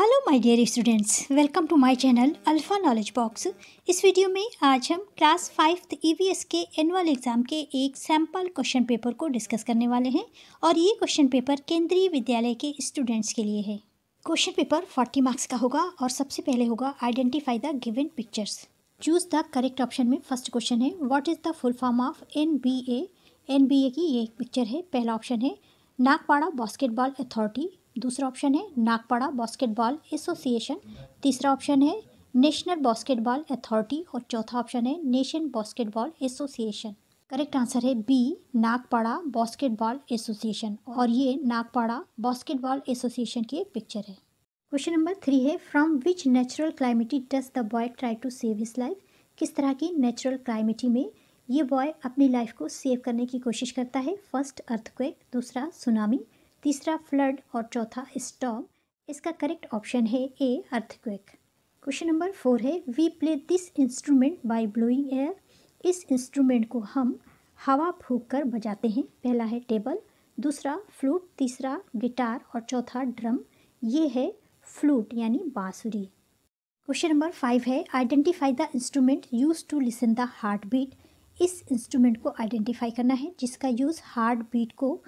hello my dear students welcome to my channel alpha knowledge box इस video में आज हम क्लास फाइव ईवीएस के एनुअल एग्ज़ाम के एक सैम्पल क्वेश्चन पेपर को डिस्कस करने वाले हैं और ये क्वेश्चन पेपर केंद्रीय विद्यालय के स्टूडेंट्स के लिए है क्वेश्चन पेपर फोर्टी मार्क्स का होगा और सबसे पहले होगा identify the given pictures choose the correct option में फर्स्ट क्वेश्चन है what is the full form of N B A N B A की ये एक पिक्चर है पहला ऑप्शन है नागपाड़ा बास्केटबॉल अथॉरिटी दूसरा ऑप्शन है नागपाड़ा बास्केटबॉल एसोसिएशन तीसरा ऑप्शन है नेशनल बास्केटबॉल अथॉरिटी और चौथा ऑप्शन है nation basketball association correct answer है बी नागपाड़ा बास्केटबॉल एसोसिएशन और ये नागपाड़ा बास्केटबॉल एसोसिएशन की एक पिक्चर है क्वेश्चन नंबर थ्री है from which natural calamity does the boy try to save his life किस तरह की नेचुरल क्लाइमेटी में ये बॉय अपनी लाइफ को सेव करने की कोशिश करता है फर्स्ट अर्थक्वेक दूसरा सुनामी तीसरा फ्लड और चौथा स्टॉम इसका करेक्ट ऑप्शन है A earthquake question number four है we play this instrument by blowing air इस इंस्ट्रूमेंट को हम हवा फूक कर बजाते हैं पहला है टेबल दूसरा फ्लूट तीसरा गिटार और चौथा ड्रम ये है फ्लूट यानी बांसुरी क्वेश्चन नंबर फाइव है identify the instrument use to listen the heart beat इस इंस्ट्रूमेंट को आइडेंटिफाई करना है जिसका यूज़ हार्ट बीट को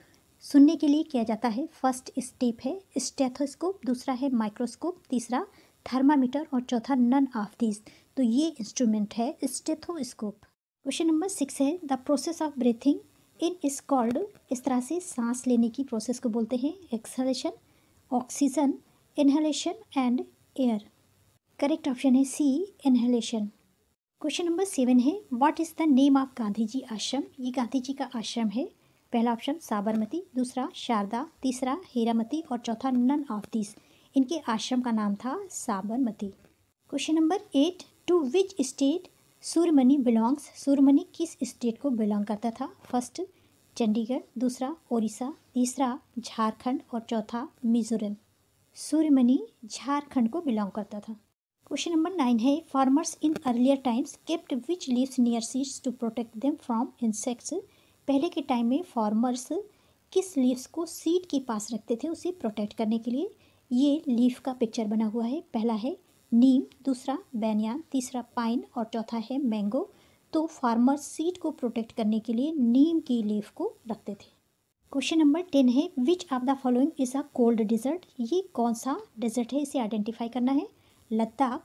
सुनने के लिए किया जाता है फर्स्ट स्टेप है स्टेथोस्कोप दूसरा है माइक्रोस्कोप तीसरा थर्मामीटर और चौथा नन ऑफ दीज तो ये इंस्ट्रूमेंट है स्टेथोस्कोप क्वेश्चन नंबर सिक्स है the process of breathing in is called इस तरह से सांस लेने की प्रोसेस को बोलते हैं exhalation oxygen inhalation and air correct option है C inhalation question number seven है what is the name of Gandhi ji ashram ये गांधी जी का आश्रम है पहला ऑप्शन साबरमती दूसरा शारदा तीसरा हीरामती और चौथा नन ऑफ दिस इनके आश्रम का नाम था Sabarmati question number eight to which state Suryamani belongs Suryamani किस स्टेट को बिलोंग करता था फर्स्ट चंडीगढ़ दूसरा ओडिशा तीसरा झारखंड और चौथा मिजोरम सूर्यमणि झारखंड को बिलोंग करता था क्वेश्चन नंबर नाइन है farmers in earlier times kept which leaves near seeds to protect them from insects पहले के टाइम में फार्मर्स किस लीव्स को सीड के पास रखते थे उसे प्रोटेक्ट करने के लिए ये लीफ का पिक्चर बना हुआ है पहला है नीम दूसरा बैनियान तीसरा पाइन और चौथा है मैंगो तो फार्मर्स सीड को प्रोटेक्ट करने के लिए नीम की लीफ को रखते थे क्वेश्चन नंबर टेन है which of the following is a cold dessert ये कौन सा डिजर्ट है इसे आइडेंटिफाई करना है लद्दाख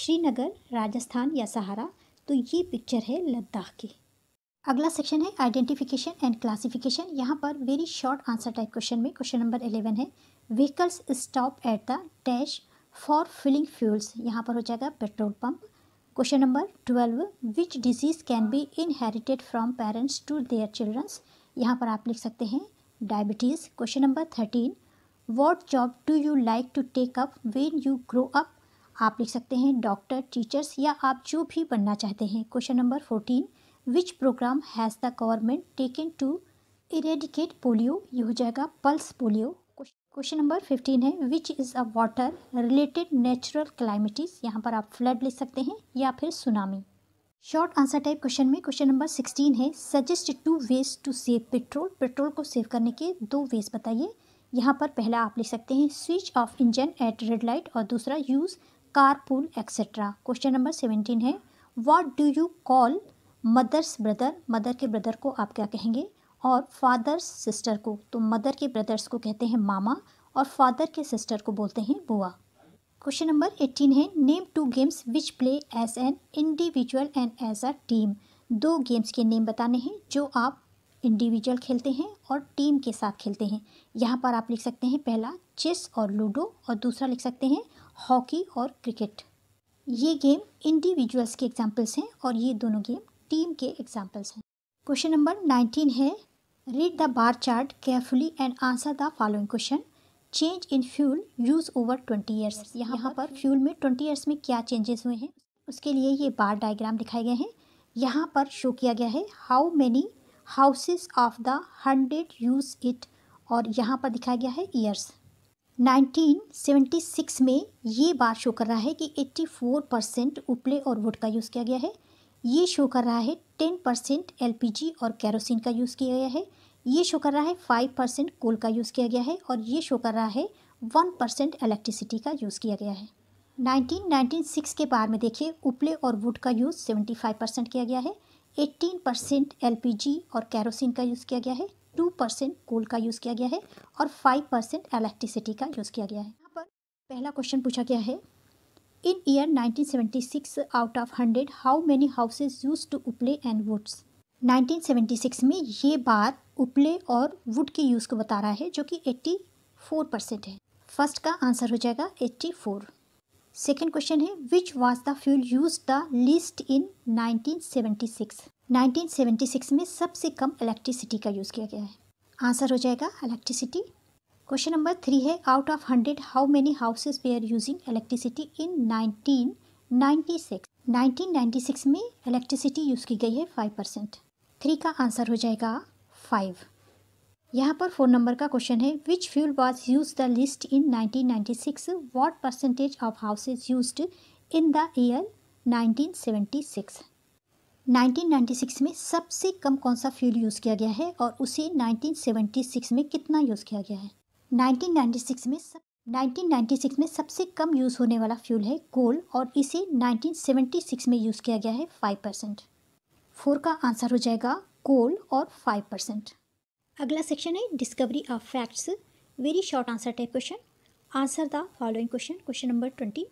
श्रीनगर राजस्थान या सहारा तो ये पिक्चर है लद्दाख की अगला सेक्शन है आइडेंटिफिकेशन एंड क्लासिफिकेशन यहाँ पर very short answer type question में क्वेश्चन नंबर एलेवन है vehicles stop at the dash for filling fuels यहाँ पर हो जाएगा petrol pump question number twelve which disease can be inherited from parents to their childrens यहाँ पर आप लिख सकते हैं diabetes question number thirteen what job do you like to take up when you grow up आप लिख सकते हैं डॉक्टर टीचर्स या आप जो भी बनना चाहते हैं question number fourteen which program has the government taken to eradicate polio ये हो जाएगा pulse polio question number fifteen है which is a water related natural calamities यहाँ पर आप फ्लड ले सकते हैं या फिर tsunami short answer type question में क्वेश्चन नंबर सिक्सटीन है suggest two ways to save petrol petrol को सेव करने के दो वेज बताइए यहाँ पर पहला आप ले सकते हैं switch off engine at red light और दूसरा use car pool etcetera question number seventeen है what do you call mother's brother mother के ब्रदर को आप क्या कहेंगे और फादर्स सिस्टर को तो मदर के ब्रदर्स को कहते हैं मामा और फादर के सिस्टर को बोलते हैं बुआ क्वेश्चन नंबर एट्टीन है name two games which play as an individual and as a team दो गेम्स के नेम बताने हैं जो आप इंडिविजुअल खेलते हैं और टीम के साथ खेलते हैं यहाँ पर आप लिख सकते हैं पहला चेस और लूडो और दूसरा लिख सकते हैं हॉकी और क्रिकेट ये गेम इंडिविजुअल्स के एग्जाम्पल्स हैं और ये दोनों गेम टीम के एग्जाम्पल्स हैं क्वेश्चन नंबर नाइनटीन है read the bar chart carefully and answer the following question change in fuel use over twenty years यहाँ पर फ्यूल में ट्वेंटी ईयर्स में क्या चेंजेस हुए हैं उसके लिए ये बार डायग्राम दिखाए गए हैं यहाँ पर शो किया गया है how many houses of the hundred use it और यहाँ पर दिखाया गया है ईयर्स 1976 में ये बार शो कर रहा है कि 84 परसेंट उपले और वुड का यूज़ किया गया है ये शो कर रहा है टेन परसेंट एल और कैरोसिन का यूज़ किया गया है ये शो कर रहा है फाइव परसेंट कोल का यूज़ किया गया है और ये शो कर रहा है वन परसेंट इलेक्ट्रिसिटी का यूज़ किया गया है नाइनटीन सिक्स के बाद में देखिए उपले और वुड का यूज़ सेवेंटी फाइव परसेंट किया गया है एट्टीन परसेंट एल और कैरोसिन का यूज़ किया गया है टू परसेंट कोल का यूज़ किया गया है और फाइव परसेंट इलेक्ट्रिसिटी का यूज़ किया गया है यहाँ पर पहला क्वेश्चन पूछा गया है In year 1976 out of 100 how many houses used to उपले and woods 1976 में ये बार उपले और वुड के यूज़ को बता रहा है जो कि 84 परसेंट है फर्स्ट का आंसर हो जाएगा 84 सेकेंड क्वेश्चन है which was the fuel use the least in 1976 1976 में सबसे कम इलेक्ट्रिसिटी का यूज़ किया गया है आंसर हो जाएगा इलेक्ट्रिसिटी क्वेश्चन नंबर थ्री है out of hundred how many houses were using electricity in nineteen ninety six nineteen ninety six में इलेक्ट्रिसिटी यूज़ की गई है फाइव परसेंट थ्री का आंसर हो जाएगा फाइव यहाँ पर फोर नंबर का क्वेश्चन है which fuel was use the least in nineteen six what percentage of houses use in the year ninety six में सबसे कम कौन सा फ्यूल यूज़ किया गया है और उसे नाइनटीन सिक्स में कितना यूज़ किया गया है 1996 में सब 1996 में सबसे कम यूज़ होने वाला फ्यूल है कोल और इसे 1976 में यूज़ किया गया है 5 परसेंट फोर का आंसर हो जाएगा कोल और 5 परसेंट अगला सेक्शन है discovery of facts very short answer type question answer the following question question number twenty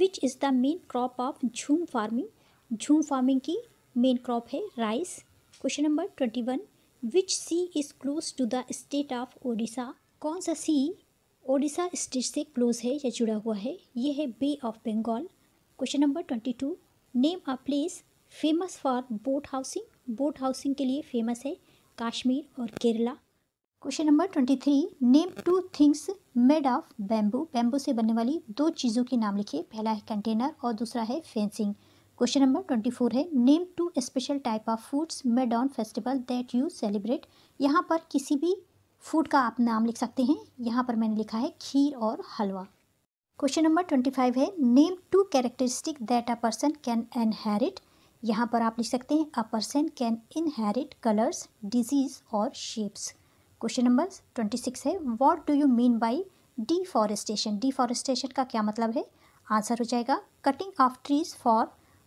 which is the main crop of jhum farming jhum farming की मेन क्रॉप है rice question number twenty one which sea is close to the state of Odisha कौन सा sea Odisha state से close है या जुड़ा हुआ है ये है bay of Bengal question number twenty two name uh place famous for boat housing boat housing के लिए फेमस है कश्मीर और Kerala question number twenty three name two things made of bamboo bamboo से बनने वाली दो चीज़ों के नाम लिखिए पहला है कंटेनर और दूसरा है fencing question number twenty four है name two special type of foods made on festival that you celebrate यहाँ पर किसी भी फूड का आप नाम लिख सकते हैं यहाँ पर मैंने लिखा है खीर और halwa question number twenty five है name two characteristic that a person can inherit यहाँ पर आप लिख सकते हैं a person can inherit colours disease और shapes question number twenty six है what do you mean by deforestation deforestation का क्या मतलब है आंसर हो जाएगा cutting of trees for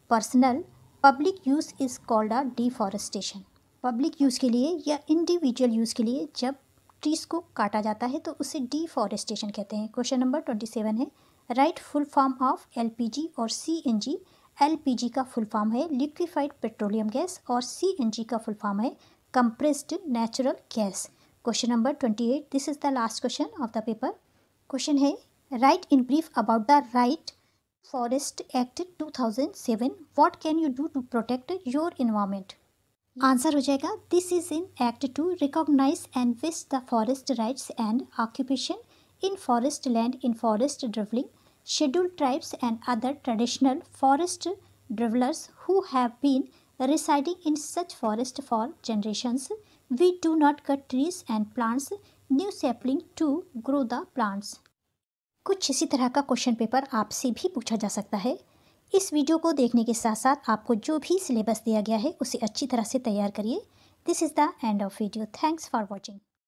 personal public use is called a deforestation public use के लिए या इंडिविजुअल यूज़ के लिए जब ट्रीज़ को काटा जाता है तो उसे डिफॉरेस्टेशन कहते हैं क्वेश्चन नंबर ट्वेंटी सेवन है write full form of LPG और सीएनजी एलपीजी का फुल फॉर्म है लिक्विफाइड पेट्रोलियम गैस और सीएनजी का फुल फॉर्म है compressed natural gas question number twenty eight this is the last question of the paper question है write in brief about the right forest act seven what can you do to protect your environment answer हो जाएगा this is in act to recognise and vest the forest rights and occupation in forest land in forest dwelling scheduled tribes and other traditional forest dwellers who have been residing in such forest for generations we do not cut trees and plants new sapling to grow the plants कुछ इसी तरह का question paper आपसे भी पूछा जा सकता है इस वीडियो को देखने के साथ साथ आपको जो भी सिलेबस दिया गया है उसे अच्छी तरह से तैयार करिए this is the end of video thanks for watching